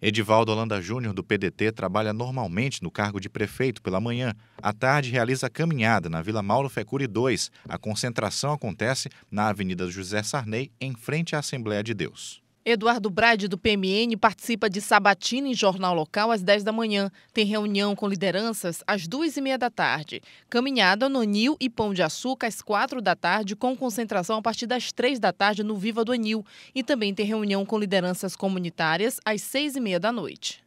Edivaldo Holanda Júnior, do PDT, trabalha normalmente no cargo de prefeito pela manhã. À tarde, realiza caminhada na Vila Mauro Fecuri 2. A concentração acontece na Avenida José Sarney, em frente à Assembleia de Deus. Eduardo Brade, do PMN, participa de sabatina em jornal local às 10 da manhã. Tem reunião com lideranças às 2 e meia da tarde. Caminhada no Nil e Pão de Açúcar às 4 da tarde, com concentração a partir das 3 da tarde no Viva do Anil. E também tem reunião com lideranças comunitárias às 6 e meia da noite.